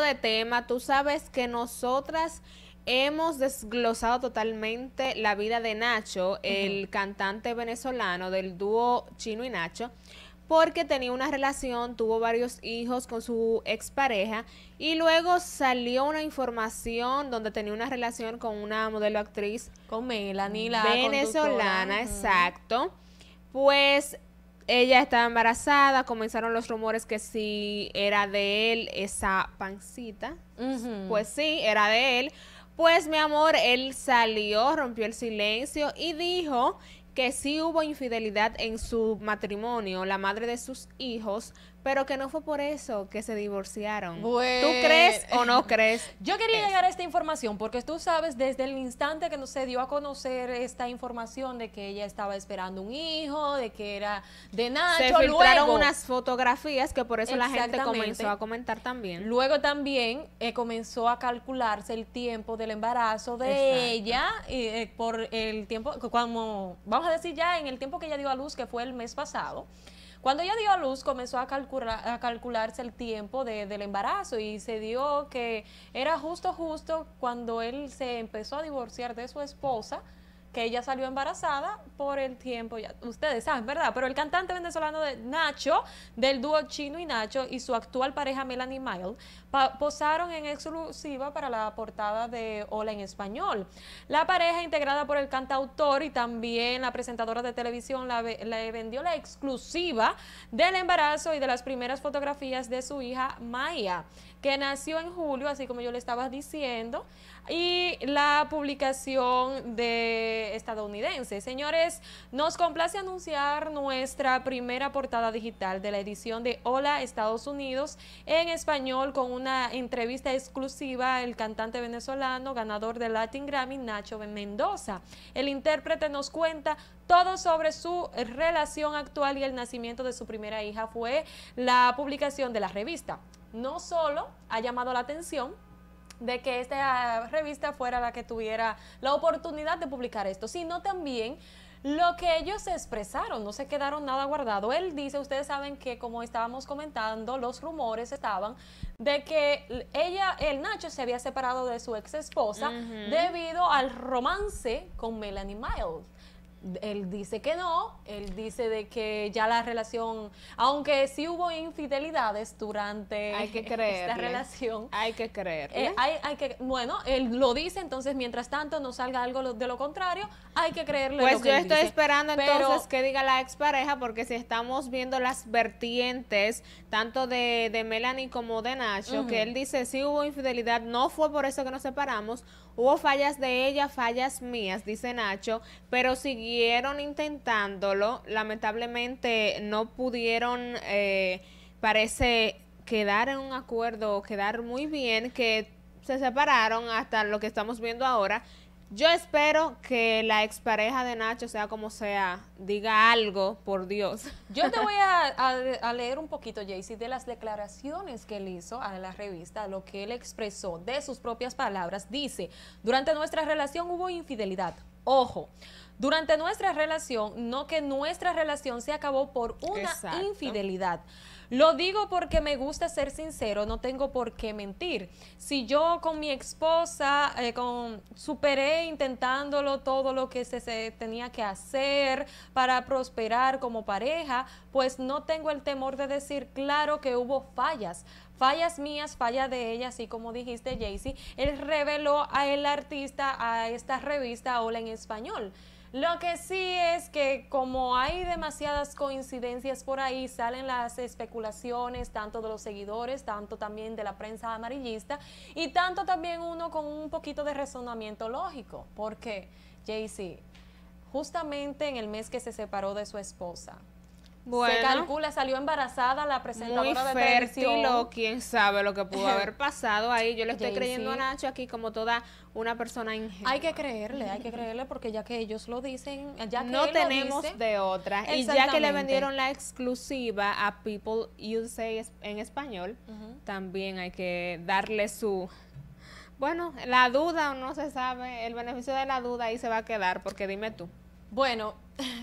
de tema, tú sabes que nosotras hemos desglosado totalmente la vida de Nacho, el cantante venezolano del dúo Chino y Nacho, porque tenía una relación, tuvo varios hijos con su expareja y luego salió una información donde tenía una relación con una modelo actriz. Con la venezolana, exacto. Pues ella estaba embarazada, comenzaron los rumores que si era de él esa pancita, pues sí, era de él. Pues mi amor, él salió, rompió el silencio y dijo que sí hubo infidelidad en su matrimonio. La madre de sus hijos pero que no fue por eso que se divorciaron. ¿Tú crees o no crees? Yo quería llegar a esta información porque tú sabes, desde el instante que no se dio a conocer esta información de que ella estaba esperando un hijo, de que era de Nacho, se filtraron unas fotografías que por eso la gente comenzó a comentar también. Luego también eh, comenzó a calcularse el tiempo del embarazo de ella eh, por el tiempo, como vamos a decir ya en el tiempo que ella dio a luz, que fue el mes pasado. Cuando ella dio a luz, comenzó a, a calcularse el tiempo del embarazo y se dio que era justo, justo cuando él se empezó a divorciar de su esposa que ella salió embarazada por el tiempo, ya ustedes saben, ¿verdad? Pero el cantante venezolano de Nacho, del dúo Chino y Nacho, y su actual pareja Melanie Mile, posaron en exclusiva para la portada de Hola en Español. La pareja, integrada por el cantautor y también la presentadora de televisión, le vendió la exclusiva del embarazo y de las primeras fotografías de su hija Maya, que nació en julio, así como yo le estaba diciendo y la publicación de estadounidense. Señores, nos complace anunciar nuestra primera portada digital de la edición de Hola Estados Unidos en español con una entrevista exclusiva al cantante venezolano ganador del Latin Grammy Nacho Mendoza. El intérprete nos cuenta todo sobre su relación actual y el nacimiento de su primera hija fue la publicación de la revista. No solo ha llamado la atención de que esta revista fuera la que tuviera la oportunidad de publicar esto, sino también lo que ellos expresaron, no se quedaron nada guardado. Él dice, ustedes saben que como estábamos comentando, los rumores estaban de que ella, el Nacho se había separado de su ex esposa debido al romance con Melanie Miles él dice que no, él dice de que ya la relación, aunque sí hubo infidelidades durante hay que esta relación. Hay que creer. Eh, hay, hay, que, bueno, él lo dice, entonces mientras tanto no salga algo de lo contrario, hay que creerlo. Pues yo estoy esperando entonces que diga la expareja, porque si estamos viendo las vertientes, tanto de, Melanie como de Nacho, que él dice sí hubo infidelidad, no fue por eso que nos separamos Hubo fallas de ella, fallas mías, dice Nacho, pero siguieron intentándolo. Lamentablemente no pudieron, eh, parece, quedar en un acuerdo, quedar muy bien, que se separaron hasta lo que estamos viendo ahora. Yo espero que la expareja de Nacho, sea como sea, diga algo, por Dios. Yo te voy a, leer un poquito, Jaycee, de las declaraciones que él hizo a la revista, lo que él expresó de sus propias palabras. Dice, durante nuestra relación hubo infidelidad. Ojo, durante nuestra relación, no que nuestra relación se acabó por una infidelidad. Lo digo porque me gusta ser sincero, no tengo por qué mentir. Si yo con mi esposa eh, con, superé intentándolo todo lo que se, tenía que hacer para prosperar como pareja, pues no tengo el temor de decir, claro que hubo fallas, fallas mías, fallas de ella, así como dijiste, Jaycee, él reveló a el artista a esta revista Hola en Español. Lo que sí es que como hay demasiadas coincidencias por ahí, salen las especulaciones tanto de los seguidores, tanto también de la prensa amarillista y tanto también uno con un poquito de razonamiento lógico. Porque, Jay-Z, justamente en el mes que se separó de su esposa, se calcula, salió embarazada la presentadora muy fértil de o quién sabe lo que pudo haber pasado ahí. Yo le estoy creyendo a Nacho aquí como toda una persona ingenua. Hay que creerle, hay que creerle porque ya que ellos lo dicen, ya que no tenemos de otra. Y ya que le vendieron la exclusiva a People Say en español, también hay que darle su bueno, la duda no se sabe, el beneficio de la duda ahí se va a quedar porque dime tú. Bueno,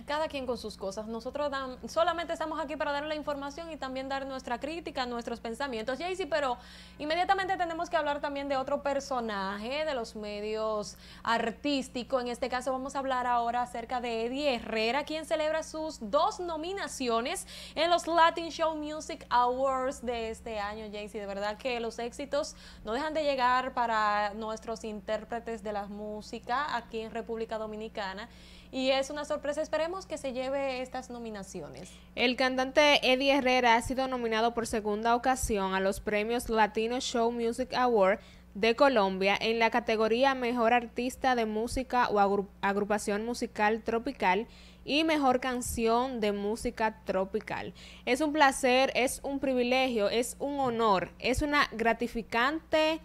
cada quien con sus cosas. Nosotros solamente estamos aquí para dar la información y también dar nuestra crítica, nuestros pensamientos. Jaycee, pero inmediatamente tenemos que hablar también de otro personaje de los medios artísticos. En este caso vamos a hablar ahora acerca de Eddie Herrera, quien celebra sus dos nominaciones en los Latin Show Music Awards de este año, Jaycee. De verdad que los éxitos no dejan de llegar para nuestros intérpretes de la música aquí en República Dominicana. Y es una sorpresa, esperemos que se lleve estas nominaciones. El cantante Eddie Herrera ha sido nominado por segunda ocasión a los premios Latino Show Music Award de Colombia en la categoría Mejor Artista de Música o Agrupación Musical Tropical y Mejor Canción de Música Tropical. Es un placer, es un privilegio, es un honor, es una gratificante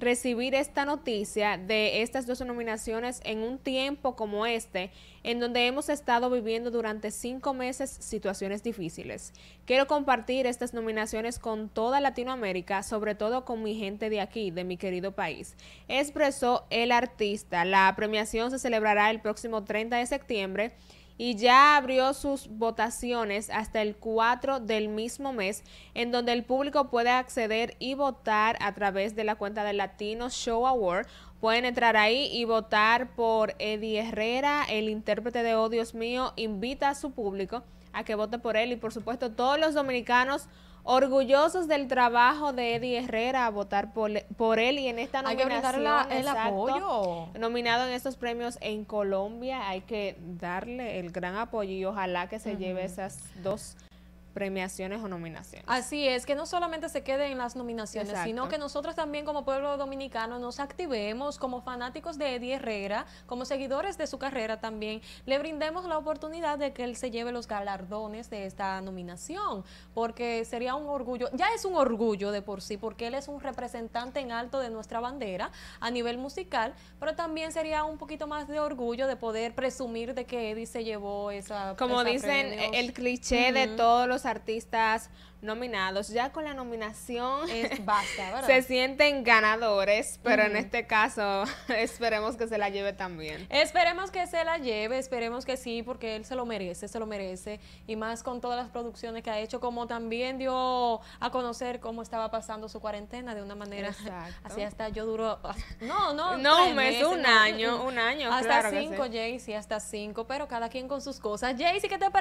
recibir esta noticia de estas dos nominaciones en un tiempo como este, en donde hemos estado viviendo durante cinco meses situaciones difíciles. Quiero compartir estas nominaciones con toda Latinoamérica, sobre todo con mi gente de aquí, de mi querido país. Expresó el artista. La premiación se celebrará el próximo 30 de septiembre y ya abrió sus votaciones hasta el 4 del mismo mes, en donde el público puede acceder y votar a través de la cuenta de Latino Show Award. Pueden entrar ahí y votar por Eddie Herrera, el intérprete de Oh mío, invita a su público a que vote por él y por supuesto todos los dominicanos orgullosos del trabajo de Eddie Herrera a votar por, él y en esta nominación el apoyo. nominado en estos premios en Colombia hay que darle el gran apoyo y ojalá que se lleve esas dos premiaciones o nominaciones. Así es, que no solamente se quede en las nominaciones, sino que nosotros también como pueblo dominicano nos activemos como fanáticos de Eddie Herrera, como seguidores de su carrera también, le brindemos la oportunidad de que él se lleve los galardones de esta nominación, porque sería un orgullo, ya es un orgullo de por sí, porque él es un representante en alto de nuestra bandera a nivel musical, pero también sería un poquito más de orgullo de poder presumir de que Eddie se llevó esa... Como dicen, el cliché de todos los artistas nominados, ya con la nominación es basta, se sienten ganadores, pero en este caso esperemos que se la lleve también. Esperemos que se la lleve, esperemos que sí, porque él se lo merece, se lo merece, y más con todas las producciones que ha hecho, como también dio a conocer cómo estaba pasando su cuarentena de una manera así hasta yo duro, ah, no, no, no un mes, un año, un año, hasta cinco, hasta cinco, pero cada quien con sus cosas. Jaycee, ¿qué te parece?